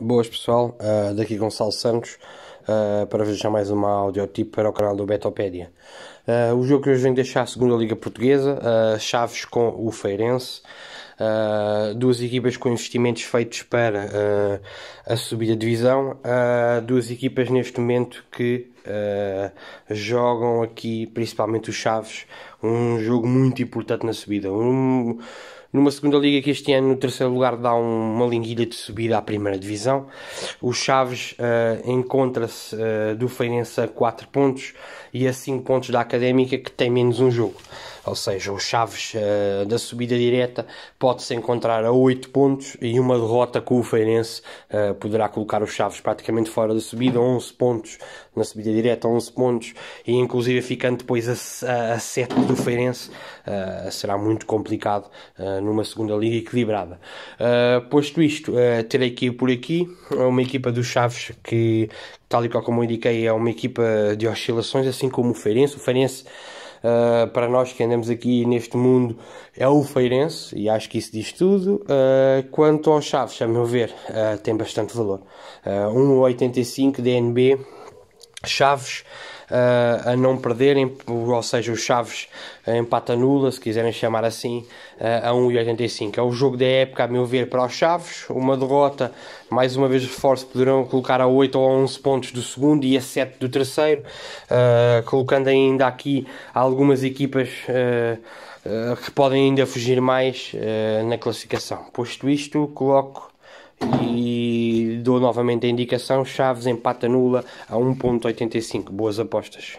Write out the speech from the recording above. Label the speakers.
Speaker 1: Boas pessoal, uh, daqui Gonçalo Santos uh, para vos deixar mais uma audiotipo para o canal do Betopédia. Uh, ah, o jogo que hoje vem deixar a segunda Liga Portuguesa, Chaves com o Feirense uh, duas equipas com investimentos feitos para uh, a subida de divisão, uh, duas equipas neste momento que ah, jogam aqui, principalmente os Chaves, um jogo muito importante na subida. Um, numa segunda liga que este ano, no terceiro lugar, dá um, uma linguilha de subida à primeira divisão. O Chaves uh, encontra-se uh, do Feirense a 4 pontos e a 5 pontos da Académica, que tem menos um jogo ou seja, o Chaves uh, eh, da subida direta pode-se encontrar a 8 pontos e uma derrota com o Feirense uh, poderá colocar os Chaves praticamente fora da subida, 11 pontos na subida direta, 11 pontos e inclusive ficando depois a, a, 7 do Feirense, uh, será muito complicado numa segunda liga equilibrada. posto isto, terei que ir por aqui, é uma equipa dos Chaves que, tal e qual como eu indiquei, é uma equipa de oscilações, assim como o Feirense, o Feirense Uh, para nós que andamos aqui neste mundo, é o Feirense e acho que isso diz tudo. Uh, quanto aos Chaves, a meu ver, uh, tem bastante valor. 1,85 DNB, Chaves. Eh, a não perderem, ou seja, os Chaves eh, empata nula, se quiserem chamar assim, eh, a 1,85. É o jogo da época, a meu ver, para os Chaves. Uma derrota, mais uma vez reforço, poderão colocar a 8 ou a 11 pontos do segundo e a 7 do terceiro, colocando ainda aqui algumas equipas que podem ainda fugir mais na classificação. Posto isto, coloco e dou novamente a indicação, Chaves empata nula a 1.85. Boas apostas.